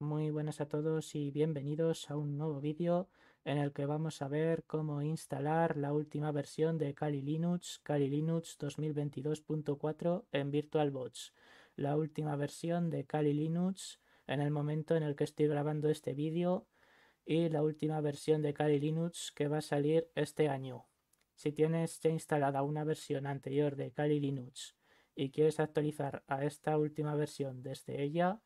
Muy buenas a todos y bienvenidos a un nuevo vídeo en el que vamos a ver cómo instalar la última versión de Kali Linux, Kali Linux 2022.4 en VirtualBox. La última versión de Kali Linux en el momento en el que estoy grabando este vídeo y la última versión de Kali Linux que va a salir este año. Si tienes ya instalada una versión anterior de Kali Linux y quieres actualizar a esta última versión desde ella,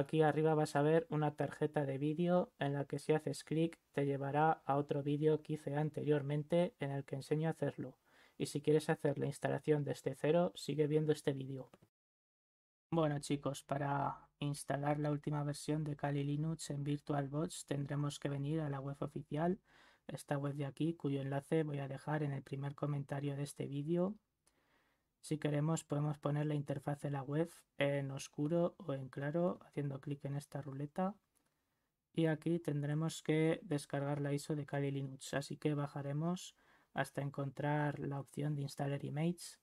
Aquí arriba vas a ver una tarjeta de vídeo en la que si haces clic te llevará a otro vídeo que hice anteriormente en el que enseño a hacerlo. Y si quieres hacer la instalación desde cero, sigue viendo este vídeo. Bueno chicos, para instalar la última versión de Kali Linux en VirtualBox tendremos que venir a la web oficial, esta web de aquí, cuyo enlace voy a dejar en el primer comentario de este vídeo si queremos podemos poner la interfaz de la web en oscuro o en claro haciendo clic en esta ruleta. Y aquí tendremos que descargar la ISO de Kali Linux, así que bajaremos hasta encontrar la opción de Installer Image.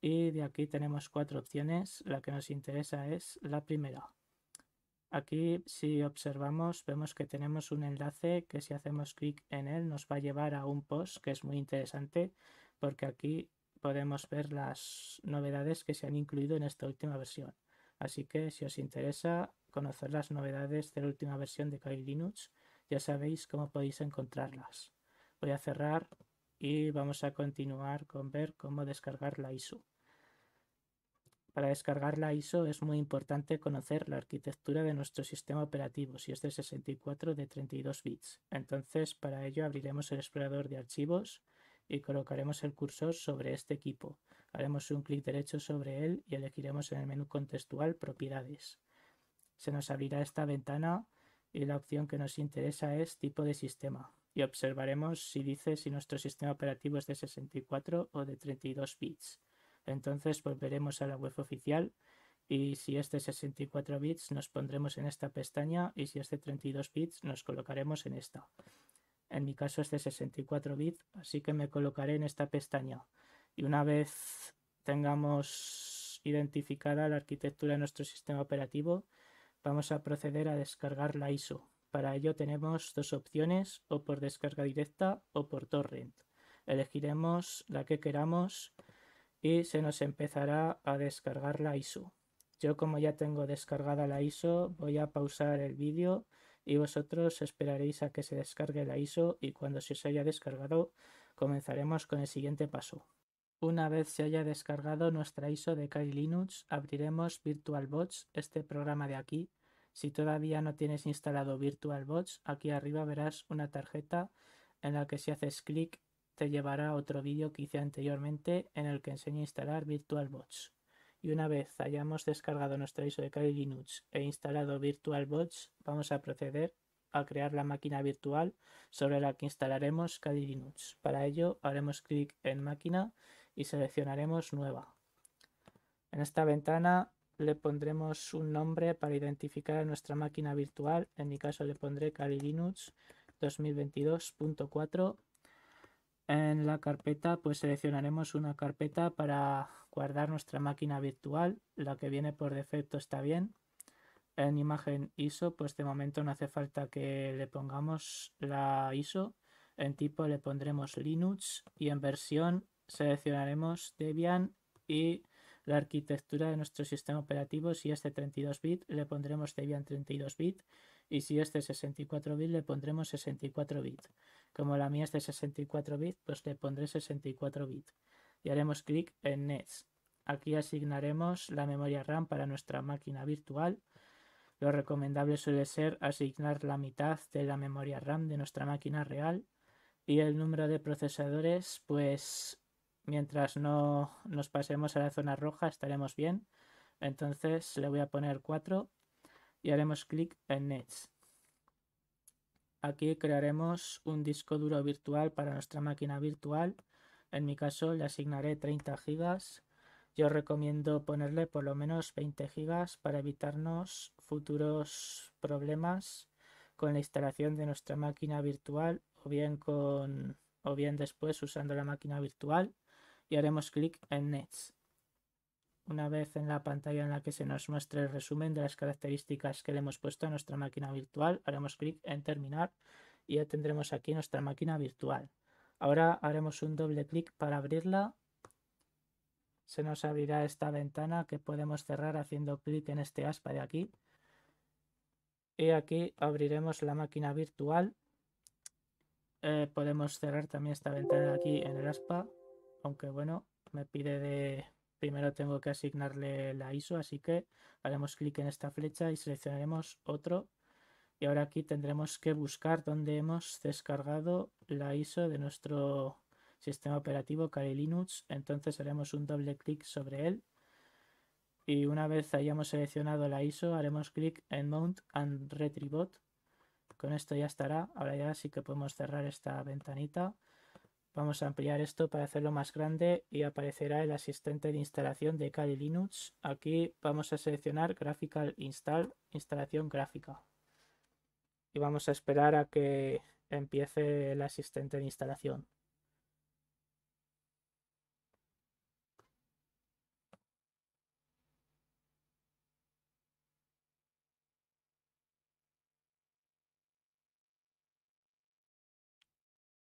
Y de aquí tenemos cuatro opciones, la que nos interesa es la primera. Aquí si observamos vemos que tenemos un enlace que si hacemos clic en él nos va a llevar a un post que es muy interesante porque aquí podemos ver las novedades que se han incluido en esta última versión. Así que si os interesa conocer las novedades de la última versión de Kali Linux, ya sabéis cómo podéis encontrarlas. Voy a cerrar y vamos a continuar con ver cómo descargar la ISO. Para descargar la ISO es muy importante conocer la arquitectura de nuestro sistema operativo, si es de 64 de 32 bits. Entonces, para ello abriremos el explorador de archivos y colocaremos el cursor sobre este equipo. Haremos un clic derecho sobre él y elegiremos en el menú contextual Propiedades. Se nos abrirá esta ventana y la opción que nos interesa es tipo de sistema y observaremos si dice si nuestro sistema operativo es de 64 o de 32 bits. Entonces volveremos a la web oficial y si es de 64 bits nos pondremos en esta pestaña y si es de 32 bits nos colocaremos en esta. En mi caso es de 64 bits, así que me colocaré en esta pestaña. Y una vez tengamos identificada la arquitectura de nuestro sistema operativo, vamos a proceder a descargar la ISO. Para ello tenemos dos opciones, o por descarga directa o por torrent. Elegiremos la que queramos y se nos empezará a descargar la ISO. Yo como ya tengo descargada la ISO, voy a pausar el vídeo y vosotros esperaréis a que se descargue la ISO y cuando se os haya descargado comenzaremos con el siguiente paso. Una vez se haya descargado nuestra ISO de Kali Linux, abriremos VirtualBox, este programa de aquí. Si todavía no tienes instalado VirtualBox, aquí arriba verás una tarjeta en la que si haces clic te llevará a otro vídeo que hice anteriormente en el que enseño a instalar VirtualBox. Y una vez hayamos descargado nuestro ISO de Kali Linux e instalado VirtualBox, vamos a proceder a crear la máquina virtual sobre la que instalaremos Kali Linux. Para ello haremos clic en máquina y seleccionaremos nueva. En esta ventana le pondremos un nombre para identificar a nuestra máquina virtual. En mi caso le pondré Kali Linux 2022.4. En la carpeta pues seleccionaremos una carpeta para guardar nuestra máquina virtual, la que viene por defecto está bien. En imagen ISO, pues de momento no hace falta que le pongamos la ISO. En tipo le pondremos Linux y en versión seleccionaremos Debian y la arquitectura de nuestro sistema operativo. Si es de 32 bit le pondremos Debian 32 bit Y si es de 64 bit le pondremos 64 bit Como la mía es de 64 bits, pues le pondré 64 bits y haremos clic en Nets. Aquí asignaremos la memoria RAM para nuestra máquina virtual. Lo recomendable suele ser asignar la mitad de la memoria RAM de nuestra máquina real y el número de procesadores, pues mientras no nos pasemos a la zona roja estaremos bien. Entonces le voy a poner 4 y haremos clic en Nets. Aquí crearemos un disco duro virtual para nuestra máquina virtual en mi caso le asignaré 30 gigas. Yo recomiendo ponerle por lo menos 20 gigas para evitarnos futuros problemas con la instalación de nuestra máquina virtual o bien con o bien después usando la máquina virtual y haremos clic en Next. Una vez en la pantalla en la que se nos muestre el resumen de las características que le hemos puesto a nuestra máquina virtual, haremos clic en Terminar y ya tendremos aquí nuestra máquina virtual. Ahora haremos un doble clic para abrirla. Se nos abrirá esta ventana que podemos cerrar haciendo clic en este aspa de aquí. Y aquí abriremos la máquina virtual. Eh, podemos cerrar también esta ventana de aquí en el aspa. Aunque bueno, me pide de... Primero tengo que asignarle la ISO, así que haremos clic en esta flecha y seleccionaremos otro y ahora aquí tendremos que buscar dónde hemos descargado la ISO de nuestro sistema operativo Kali Linux. Entonces haremos un doble clic sobre él. Y una vez hayamos seleccionado la ISO, haremos clic en Mount and Retribute. Con esto ya estará. Ahora ya sí que podemos cerrar esta ventanita. Vamos a ampliar esto para hacerlo más grande y aparecerá el asistente de instalación de Kali Linux. Aquí vamos a seleccionar Graphical Install, instalación gráfica y vamos a esperar a que empiece el asistente de instalación.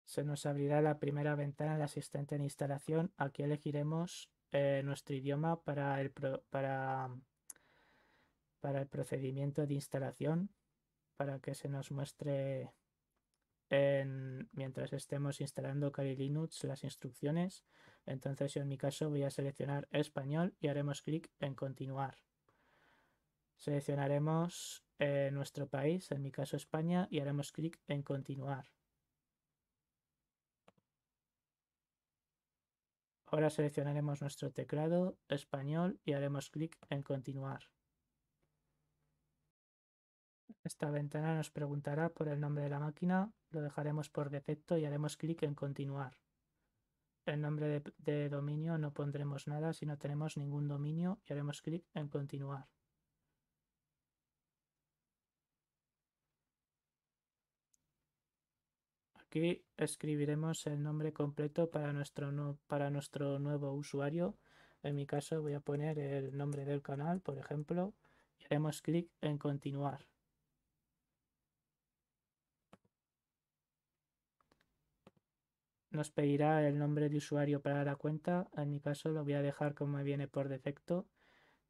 Se nos abrirá la primera ventana del asistente de instalación. Aquí elegiremos eh, nuestro idioma para el, para, para el procedimiento de instalación para que se nos muestre mientras estemos instalando Kali Linux las instrucciones. Entonces yo en mi caso voy a seleccionar español y haremos clic en continuar. Seleccionaremos eh, nuestro país, en mi caso España, y haremos clic en continuar. Ahora seleccionaremos nuestro teclado español y haremos clic en continuar. Esta ventana nos preguntará por el nombre de la máquina, lo dejaremos por defecto y haremos clic en continuar. El nombre de, dominio no pondremos nada si no tenemos ningún dominio y haremos clic en continuar. Aquí escribiremos el nombre completo para nuestro, para nuestro nuevo usuario. En mi caso voy a poner el nombre del canal, por ejemplo, y haremos clic en continuar. nos pedirá el nombre de usuario para la cuenta. En mi caso lo voy a dejar como me viene por defecto.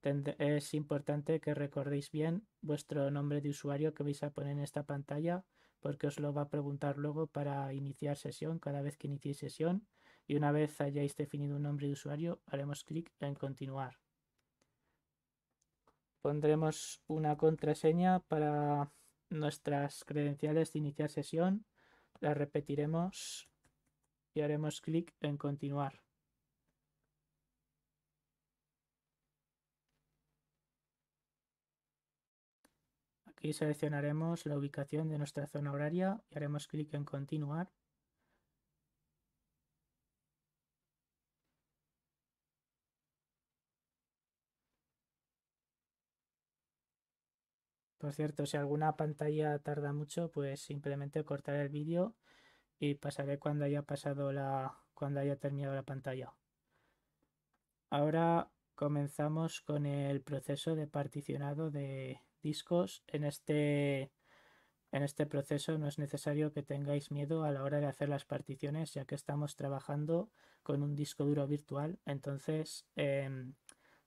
Es importante que recordéis bien vuestro nombre de usuario que vais a poner en esta pantalla porque os lo va a preguntar luego para iniciar sesión cada vez que iniciéis sesión y una vez hayáis definido un nombre de usuario haremos clic en continuar. Pondremos una contraseña para nuestras credenciales de iniciar sesión, la repetiremos y haremos clic en continuar. Aquí seleccionaremos la ubicación de nuestra zona horaria y haremos clic en continuar. Por cierto, si alguna pantalla tarda mucho, pues simplemente cortar el vídeo y pasaré cuando haya pasado la cuando haya terminado la pantalla. Ahora comenzamos con el proceso de particionado de discos. En este en este proceso no es necesario que tengáis miedo a la hora de hacer las particiones, ya que estamos trabajando con un disco duro virtual. Entonces, em,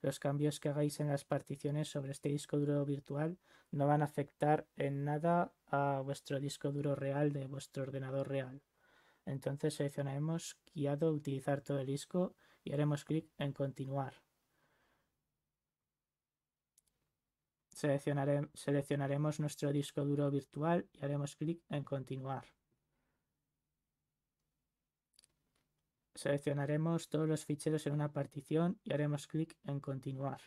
los cambios que hagáis en las particiones sobre este disco duro virtual no van a afectar en nada a vuestro disco duro real de vuestro ordenador real. Entonces seleccionaremos guiado utilizar todo el disco y haremos clic en continuar. seleccionaremos nuestro disco duro virtual y haremos clic en continuar. Seleccionaremos todos los ficheros en una partición y haremos clic en Continuar.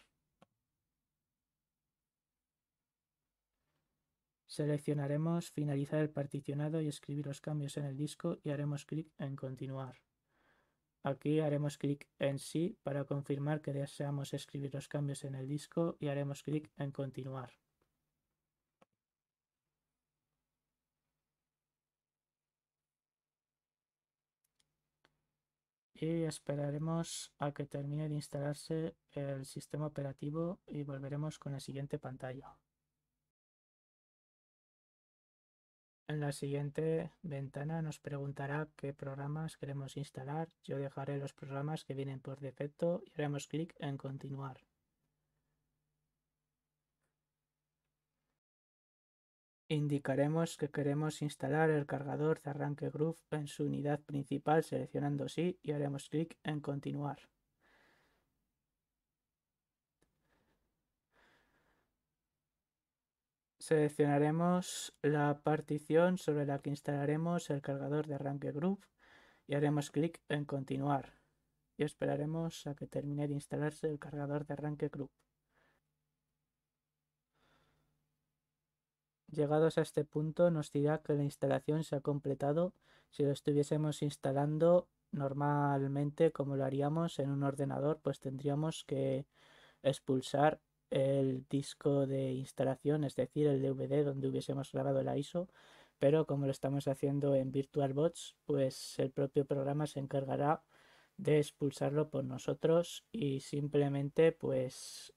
Seleccionaremos Finalizar el particionado y escribir los cambios en el disco y haremos clic en Continuar. Aquí haremos clic en Sí para confirmar que deseamos escribir los cambios en el disco y haremos clic en Continuar. y esperaremos a que termine de instalarse el sistema operativo y volveremos con la siguiente pantalla. En la siguiente ventana nos preguntará qué programas queremos instalar. Yo dejaré los programas que vienen por defecto y haremos clic en continuar. Indicaremos que queremos instalar el cargador de arranque Groove en su unidad principal seleccionando sí y haremos clic en continuar. Seleccionaremos la partición sobre la que instalaremos el cargador de arranque Groove y haremos clic en continuar y esperaremos a que termine de instalarse el cargador de arranque Groove. Llegados a este punto nos dirá que la instalación se ha completado si lo estuviésemos instalando normalmente como lo haríamos en un ordenador pues tendríamos que expulsar el disco de instalación es decir el DVD donde hubiésemos grabado la ISO pero como lo estamos haciendo en VirtualBox pues el propio programa se encargará de expulsarlo por nosotros y simplemente pues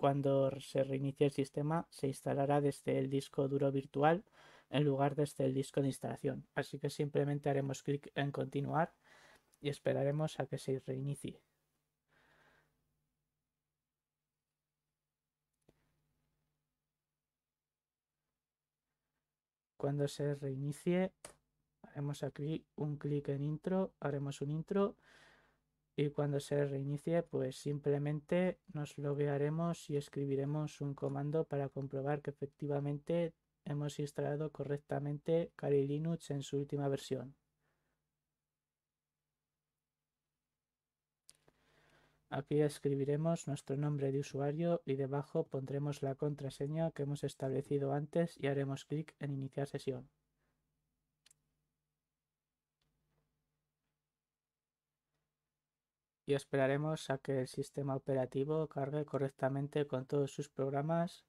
cuando se reinicie el sistema, se instalará desde el disco duro virtual en lugar desde el disco de instalación. Así que simplemente haremos clic en continuar y esperaremos a que se reinicie. Cuando se reinicie, haremos aquí un clic en intro, haremos un intro y cuando se reinicie pues simplemente nos loguearemos y escribiremos un comando para comprobar que efectivamente hemos instalado correctamente Kali Linux en su última versión. Aquí escribiremos nuestro nombre de usuario y debajo pondremos la contraseña que hemos establecido antes y haremos clic en iniciar sesión. y esperaremos a que el sistema operativo cargue correctamente con todos sus programas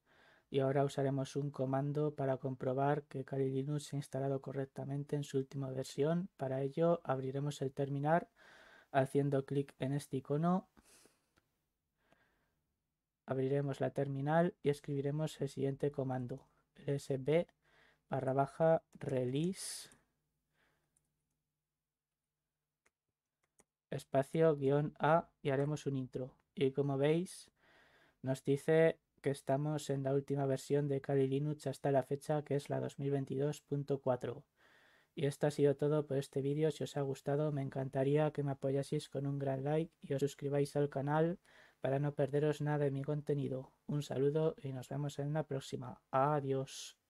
y ahora usaremos un comando para comprobar que Kali Linux se ha instalado correctamente en su última versión. Para ello abriremos el terminal haciendo clic en este icono. Abriremos la terminal y escribiremos el siguiente comando lsb release espacio guión A y haremos un intro. Y como veis, nos dice que estamos en la última versión de Kali Linux hasta la fecha que es la 2022.4. Y esto ha sido todo por este vídeo. Si os ha gustado, me encantaría que me apoyaseis con un gran like y os suscribáis al canal para no perderos nada de mi contenido. Un saludo y nos vemos en la próxima. Adiós.